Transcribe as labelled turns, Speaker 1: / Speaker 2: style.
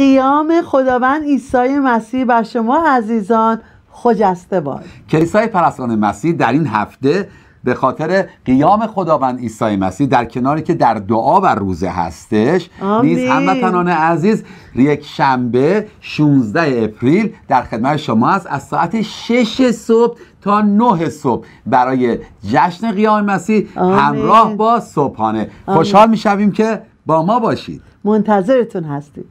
Speaker 1: قیام خداوند عیسی مسیح بر شما عزیزان خجسته باد
Speaker 2: کلیسای پرستان مسیح در این هفته به خاطر قیام خداوند عیسی مسیح در کناری که در دعا و روزه هستش نیز هموطنان عزیز یک شنبه 16 اپریل در خدمت شما است از ساعت 6 صبح تا 9 صبح برای جشن قیام مسیح همراه با صبحانه خوشحال میشویم که با ما باشید
Speaker 1: منتظرتون هستیم